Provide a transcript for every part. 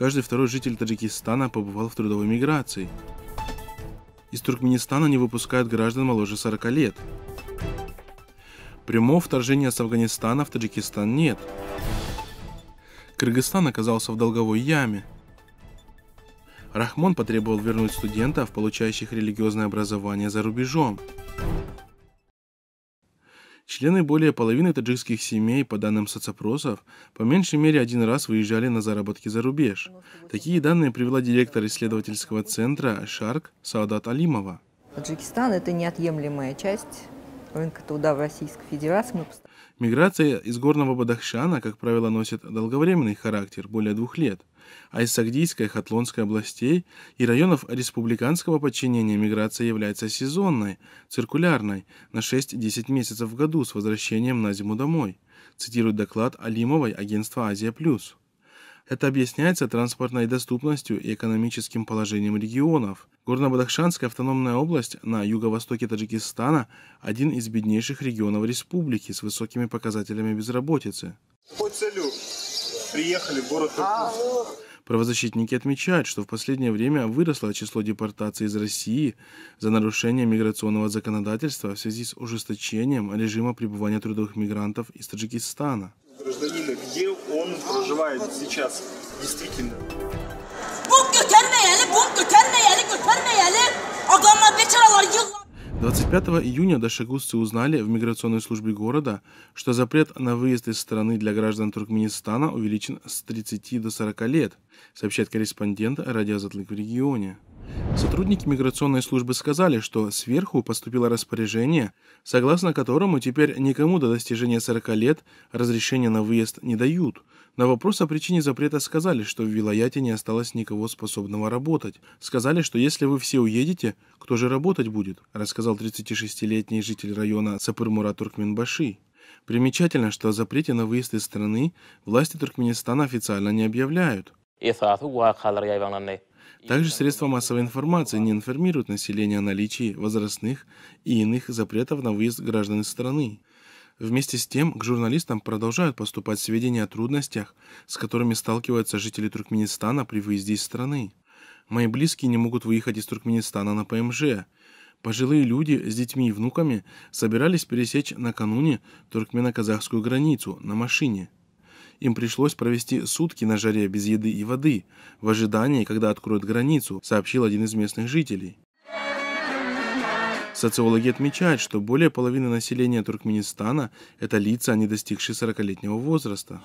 Каждый второй житель Таджикистана побывал в трудовой миграции. Из Туркменистана не выпускают граждан моложе 40 лет. Прямого вторжения с Афганистана в Таджикистан нет. Кыргызстан оказался в долговой яме. Рахмон потребовал вернуть студентов, получающих религиозное образование за рубежом. Члены более половины таджикских семей, по данным соцопросов, по меньшей мере один раз выезжали на заработки за рубеж. Такие данные привела директор исследовательского центра «Шарк» Саадат Алимова. Таджикистан – это неотъемлемая часть НКТУДА в Российской Федерации. Мы... Миграция из горного Бадахшана, как правило, носит долговременный характер, более двух лет, а из Сагдийской и Хатлонской областей и районов республиканского подчинения миграция является сезонной, циркулярной, на 6-10 месяцев в году с возвращением на зиму домой, цитирует доклад Алимовой агентства «Азия Плюс». Это объясняется транспортной доступностью и экономическим положением регионов. Горно-Бадахшанская автономная область на юго-востоке Таджикистана – один из беднейших регионов республики с высокими показателями безработицы. По целю приехали в город Правозащитники отмечают, что в последнее время выросло число депортаций из России за нарушение миграционного законодательства в связи с ужесточением режима пребывания трудовых мигрантов из Таджикистана где он проживает сейчас действительно. Bok 25 июня дашегузцы узнали в миграционной службе города, что запрет на выезд из страны для граждан Туркменистана увеличен с 30 до 40 лет, сообщает корреспондент радиозатлык в регионе. Сотрудники миграционной службы сказали, что сверху поступило распоряжение, согласно которому теперь никому до достижения 40 лет разрешения на выезд не дают. На вопрос о причине запрета сказали, что в Вилаяте не осталось никого способного работать. Сказали, что если вы все уедете, кто же работать будет, рассказал 36-летний житель района Сапырмура Туркменбаши. Примечательно, что о запрете на выезд из страны власти Туркменистана официально не объявляют. Также средства массовой информации не информируют население о наличии возрастных и иных запретов на выезд граждан из страны. Вместе с тем, к журналистам продолжают поступать сведения о трудностях, с которыми сталкиваются жители Туркменистана при выезде из страны. Мои близкие не могут выехать из Туркменистана на ПМЖ. Пожилые люди с детьми и внуками собирались пересечь накануне туркмено-казахскую границу на машине – им пришлось провести сутки на жаре без еды и воды, в ожидании, когда откроют границу, сообщил один из местных жителей. Социологи отмечают, что более половины населения Туркменистана – это лица, не достигшие 40-летнего возраста.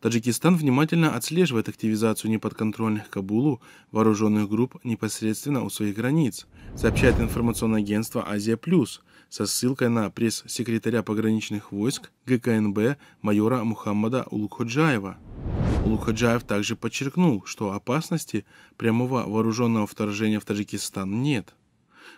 Таджикистан внимательно отслеживает активизацию неподконтрольных Кабулу вооруженных групп непосредственно у своих границ, сообщает информационное агентство «Азия Плюс», со ссылкой на пресс-секретаря пограничных войск ГКНБ майора Мухаммада Улукходжаева. Улукходжаев также подчеркнул, что опасности прямого вооруженного вторжения в Таджикистан нет.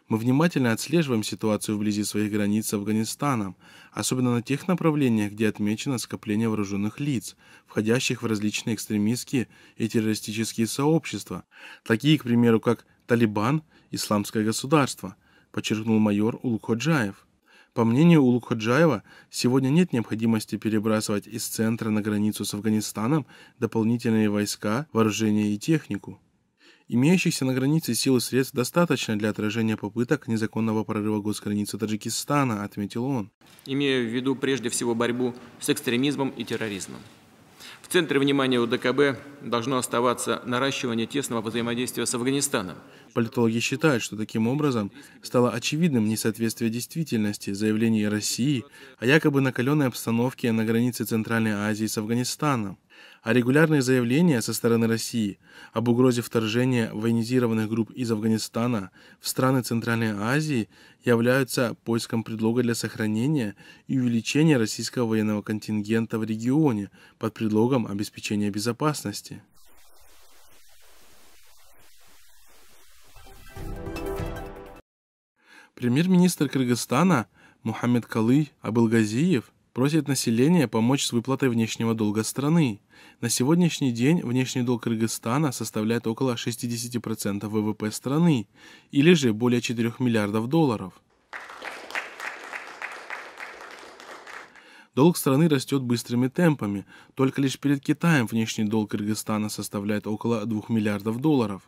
Мы внимательно отслеживаем ситуацию вблизи своих границ с Афганистаном, особенно на тех направлениях, где отмечено скопление вооруженных лиц, входящих в различные экстремистские и террористические сообщества, такие, к примеру, как Талибан, Исламское государство – подчеркнул майор Улукходжаев. По мнению Улукходжаева, сегодня нет необходимости перебрасывать из центра на границу с Афганистаном дополнительные войска, вооружение и технику. Имеющихся на границе сил и средств достаточно для отражения попыток незаконного прорыва госграницы Таджикистана, отметил он. Имея в виду прежде всего борьбу с экстремизмом и терроризмом. В центре внимания УДКБ должно оставаться наращивание тесного взаимодействия с Афганистаном – Политологи считают, что таким образом стало очевидным несоответствие действительности заявлений России о якобы накаленной обстановке на границе Центральной Азии с Афганистаном, а регулярные заявления со стороны России об угрозе вторжения военизированных групп из Афганистана в страны Центральной Азии являются поиском предлога для сохранения и увеличения российского военного контингента в регионе под предлогом обеспечения безопасности. Премьер-министр Кыргызстана Мухаммед Калы Абылгазиев просит население помочь с выплатой внешнего долга страны. На сегодняшний день внешний долг Кыргызстана составляет около 60% ВВП страны, или же более 4 миллиардов долларов. Долг страны растет быстрыми темпами. Только лишь перед Китаем внешний долг Кыргызстана составляет около 2 миллиардов долларов.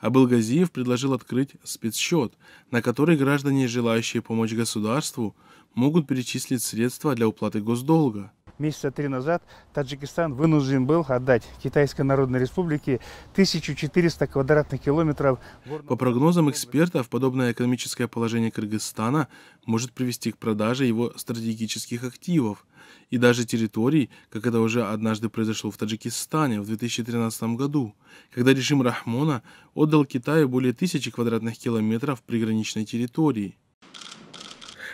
Абылгазиев предложил открыть спецсчет, на который граждане, желающие помочь государству, могут перечислить средства для уплаты госдолга месяца три назад Таджикистан вынужден был отдать Китайской Народной Республике 1400 квадратных километров. По прогнозам экспертов, подобное экономическое положение Кыргызстана может привести к продаже его стратегических активов и даже территорий, как это уже однажды произошло в Таджикистане в 2013 году, когда режим Рахмона отдал Китаю более тысячи квадратных километров приграничной территории.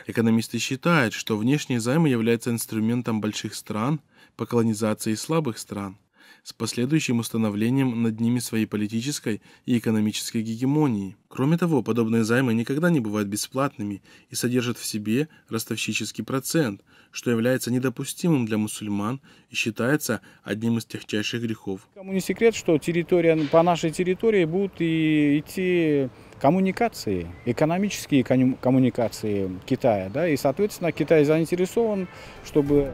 Экономисты считают, что внешние займы являются инструментом больших стран по колонизации слабых стран с последующим установлением над ними своей политической и экономической гегемонии. Кроме того, подобные займы никогда не бывают бесплатными и содержат в себе ростовщический процент, что является недопустимым для мусульман и считается одним из техчайших грехов. Кому не секрет, что территория, по нашей территории будут и идти коммуникации, экономические коммуникации Китая. Да? И, соответственно, Китай заинтересован, чтобы...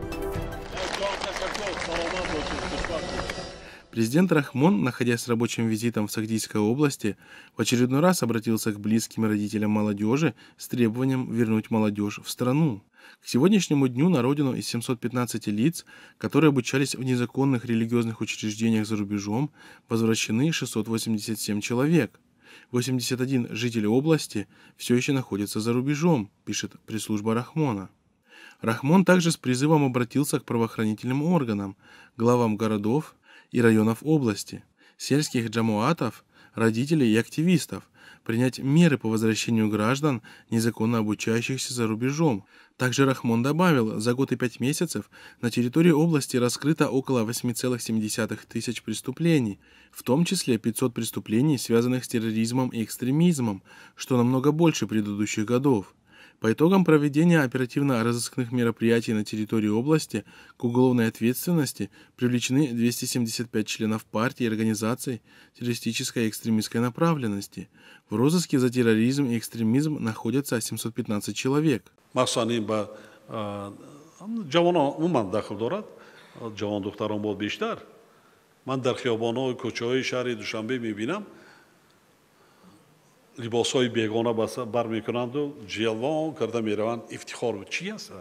Президент Рахмон, находясь с рабочим визитом в Сахдийской области, в очередной раз обратился к близким родителям молодежи с требованием вернуть молодежь в страну. К сегодняшнему дню на родину из 715 лиц, которые обучались в незаконных религиозных учреждениях за рубежом, возвращены 687 человек. 81 житель области все еще находятся за рубежом, пишет пресс-служба Рахмона. Рахмон также с призывом обратился к правоохранительным органам, главам городов, и районов области, сельских джамуатов, родителей и активистов, принять меры по возвращению граждан, незаконно обучающихся за рубежом. Также Рахмон добавил, за год и пять месяцев на территории области раскрыто около 8,7 тысяч преступлений, в том числе 500 преступлений, связанных с терроризмом и экстремизмом, что намного больше предыдущих годов. По итогам проведения оперативно-розыскных мероприятий на территории области к уголовной ответственности привлечены 275 членов партии и организаций террористической и экстремистской направленности. В розыске за терроризм и экстремизм находятся 715 человек. جوان دختران بود بیشتر من در خیابان‌ها و کوچه‌های شهر либосҳои бегона бармекуранду ҷелвон карда мераванд ифтихор чи аст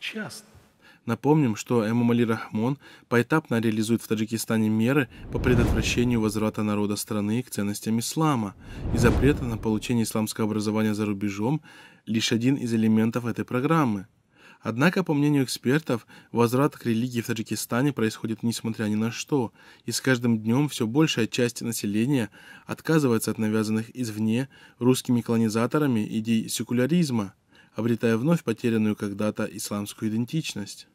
чи аст Напомним, что Эмомали Рахмон поэтапно реализует в Таджикистане меры по предотвращению возврата народа страны к ценностям ислама и запрета на получение исламского образования за рубежом – лишь один из элементов этой программы – Однако, по мнению экспертов, возврат к религии в Таджикистане происходит несмотря ни на что, и с каждым днем все большая часть населения отказывается от навязанных извне русскими колонизаторами идей секуляризма, обретая вновь потерянную когда-то исламскую идентичность.